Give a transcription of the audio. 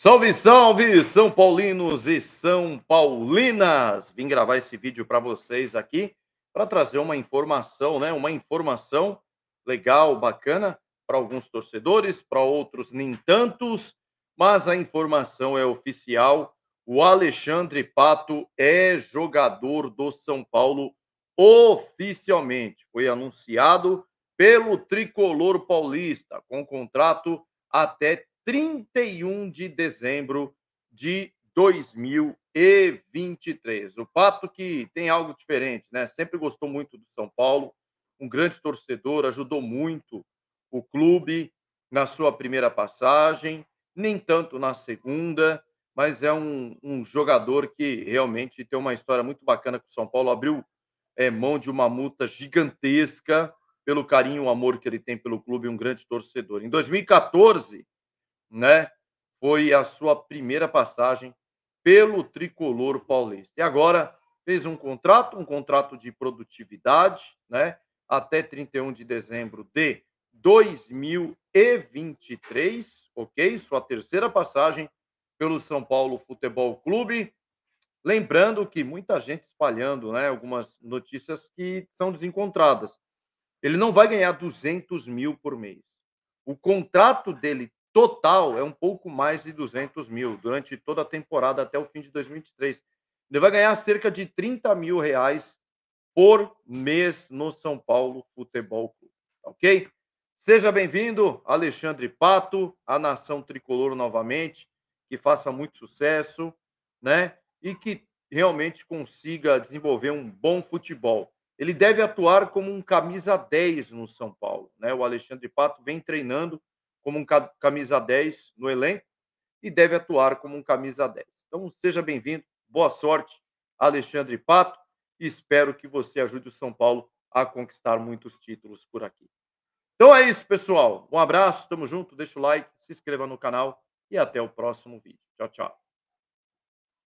Salve, salve, São Paulinos e São Paulinas! Vim gravar esse vídeo para vocês aqui para trazer uma informação, né? Uma informação legal, bacana para alguns torcedores, para outros nem tantos, mas a informação é oficial. O Alexandre Pato é jogador do São Paulo oficialmente. Foi anunciado pelo tricolor paulista com contrato até 31 de dezembro de 2023. O Pato que tem algo diferente, né? Sempre gostou muito do São Paulo, um grande torcedor, ajudou muito o clube na sua primeira passagem, nem tanto na segunda, mas é um, um jogador que realmente tem uma história muito bacana com o São Paulo, abriu é, mão de uma multa gigantesca pelo carinho, o amor que ele tem pelo clube, um grande torcedor. Em 2014, né? Foi a sua primeira passagem pelo tricolor paulista. E agora fez um contrato, um contrato de produtividade, né? Até 31 de dezembro de 2023, ok? Sua terceira passagem pelo São Paulo Futebol Clube. Lembrando que muita gente espalhando né, algumas notícias que são desencontradas. Ele não vai ganhar 200 mil por mês. O contrato dele total é um pouco mais de 200 mil durante toda a temporada até o fim de 2023. Ele vai ganhar cerca de 30 mil reais por mês no São Paulo Futebol Clube, tá ok? Seja bem-vindo, Alexandre Pato, a Nação Tricolor novamente, que faça muito sucesso, né? E que realmente consiga desenvolver um bom futebol. Ele deve atuar como um camisa 10 no São Paulo, né? O Alexandre Pato vem treinando como um camisa 10 no elenco e deve atuar como um camisa 10. Então, seja bem-vindo, boa sorte, Alexandre Pato, e espero que você ajude o São Paulo a conquistar muitos títulos por aqui. Então é isso, pessoal. Um abraço, tamo junto, deixa o like, se inscreva no canal e até o próximo vídeo. Tchau, tchau.